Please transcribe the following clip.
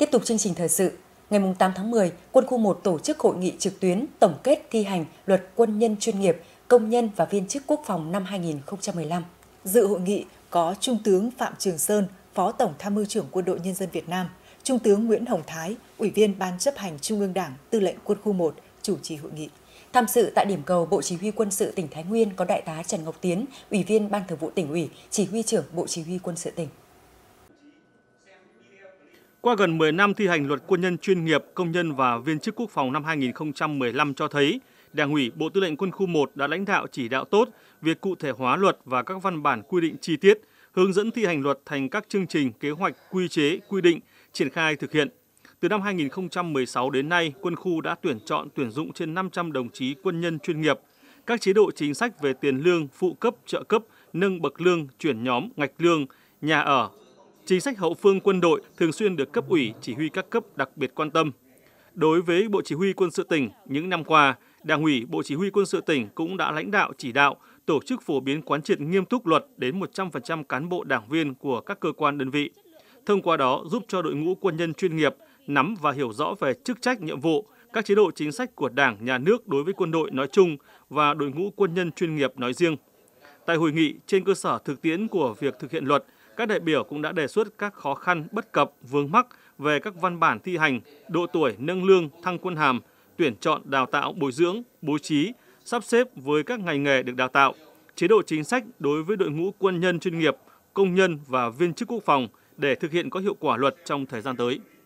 Tiếp tục chương trình thời sự, ngày 8 tháng 10, Quân khu 1 tổ chức hội nghị trực tuyến tổng kết thi hành luật quân nhân chuyên nghiệp, công nhân và viên chức quốc phòng năm 2015. Dự hội nghị có Trung tướng Phạm Trường Sơn, Phó Tổng Tham mưu trưởng Quân đội Nhân dân Việt Nam, Trung tướng Nguyễn Hồng Thái, Ủy viên Ban chấp hành Trung ương Đảng, Tư lệnh Quân khu 1, chủ trì hội nghị. Tham dự tại điểm cầu Bộ Chỉ huy Quân sự tỉnh Thái Nguyên có Đại tá Trần Ngọc Tiến, Ủy viên Ban thường vụ tỉnh ủy, Chỉ huy trưởng Bộ Chỉ huy Quân sự tỉnh. Qua gần 10 năm thi hành luật quân nhân chuyên nghiệp, công nhân và viên chức quốc phòng năm 2015 cho thấy, Đảng ủy Bộ Tư lệnh Quân khu 1 đã lãnh đạo chỉ đạo tốt việc cụ thể hóa luật và các văn bản quy định chi tiết, hướng dẫn thi hành luật thành các chương trình, kế hoạch, quy chế, quy định, triển khai thực hiện. Từ năm 2016 đến nay, quân khu đã tuyển chọn tuyển dụng trên 500 đồng chí quân nhân chuyên nghiệp. Các chế độ chính sách về tiền lương, phụ cấp, trợ cấp, nâng bậc lương, chuyển nhóm, ngạch lương, nhà ở, Chính sách hậu phương quân đội thường xuyên được cấp ủy chỉ huy các cấp đặc biệt quan tâm. Đối với Bộ Chỉ huy Quân sự tỉnh, những năm qua, Đảng ủy Bộ Chỉ huy Quân sự tỉnh cũng đã lãnh đạo chỉ đạo tổ chức phổ biến quán triệt nghiêm túc luật đến 100% cán bộ đảng viên của các cơ quan đơn vị. Thông qua đó giúp cho đội ngũ quân nhân chuyên nghiệp nắm và hiểu rõ về chức trách, nhiệm vụ, các chế độ chính sách của Đảng, Nhà nước đối với quân đội nói chung và đội ngũ quân nhân chuyên nghiệp nói riêng. Tại hội nghị, trên cơ sở thực tiễn của việc thực hiện luật, các đại biểu cũng đã đề xuất các khó khăn, bất cập, vướng mắc về các văn bản thi hành, độ tuổi nâng lương, thăng quân hàm, tuyển chọn, đào tạo, bồi dưỡng, bố trí, sắp xếp với các ngành nghề được đào tạo, chế độ chính sách đối với đội ngũ quân nhân chuyên nghiệp, công nhân và viên chức quốc phòng để thực hiện có hiệu quả luật trong thời gian tới.